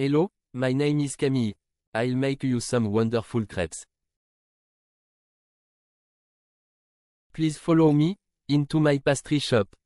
Hello, my name is Camille. I'll make you some wonderful crepes. Please follow me, into my pastry shop.